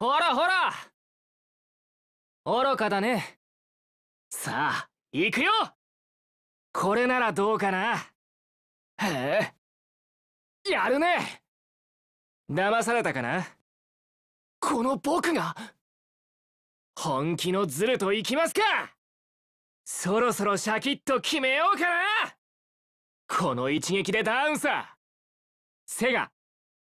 ほらほら愚かだねさあ行くよこれならどうかなへえやるね騙されたかなこの僕が本気のズルと行きますかそろそろシャキッと決めようかなこの一撃でダウンさセガ